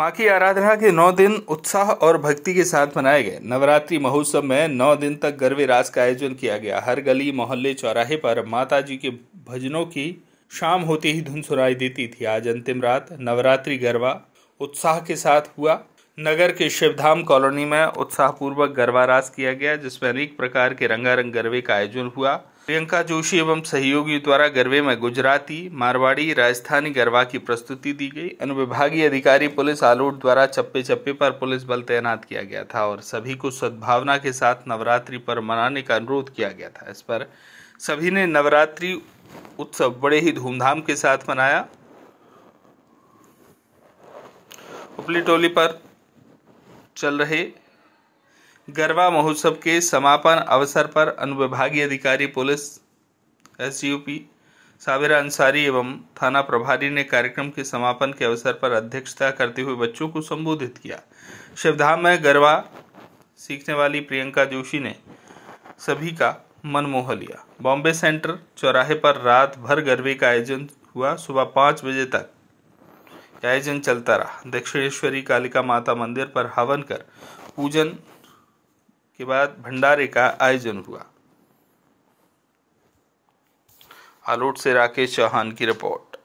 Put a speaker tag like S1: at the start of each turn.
S1: माँ की आराधना के नौ दिन उत्साह और भक्ति के साथ मनाए गए नवरात्रि महोत्सव में नौ दिन तक गरबे रास का आयोजन किया गया हर गली मोहल्ले चौराहे पर माता जी के भजनों की शाम होते ही धुन सुनाई देती थी आज अंतिम रात नवरात्रि गरबा उत्साह के साथ हुआ नगर के शिवधाम कॉलोनी में उत्साहपूर्वक गरबा रास किया गया जिसमें अनेक प्रकार के रंगारंग गरबे का आयोजन हुआ प्रियंका जोशी एवं सहयोगी द्वारा गरबे में गुजराती मारवाड़ी राजस्थानी गरबा की प्रस्तुति दी गई अनुविभागीय अधिकारी पुलिस आलोट द्वारा चप्पे चप्पे पर पुलिस बल तैनात किया गया था और सभी को सद्भावना के साथ नवरात्रि पर मनाने का अनुरोध किया गया था इस पर सभी ने नवरात्रि उत्सव बड़े ही धूमधाम के साथ मनाया उपली टोली पर चल रहे गरबा महोत्सव के समापन अवसर पर अनुविभागीय अधिकारी पुलिस एसयूपी साबिर अंसारी एवं थाना प्रभारी ने कार्यक्रम के समापन के अवसर पर अध्यक्षता करते हुए बच्चों को संबोधित किया शिवधाम में गरबा सीखने वाली प्रियंका जोशी ने सभी का मन मोह लिया बॉम्बे सेंटर चौराहे पर रात भर गरबे का आयोजन हुआ सुबह पाँच बजे तक आयोजन चलता रहा दक्षिणेश्वरी कालिका माता मंदिर पर हवन कर पूजन के बाद भंडारे का आयोजन हुआ आलोट से राकेश चौहान की रिपोर्ट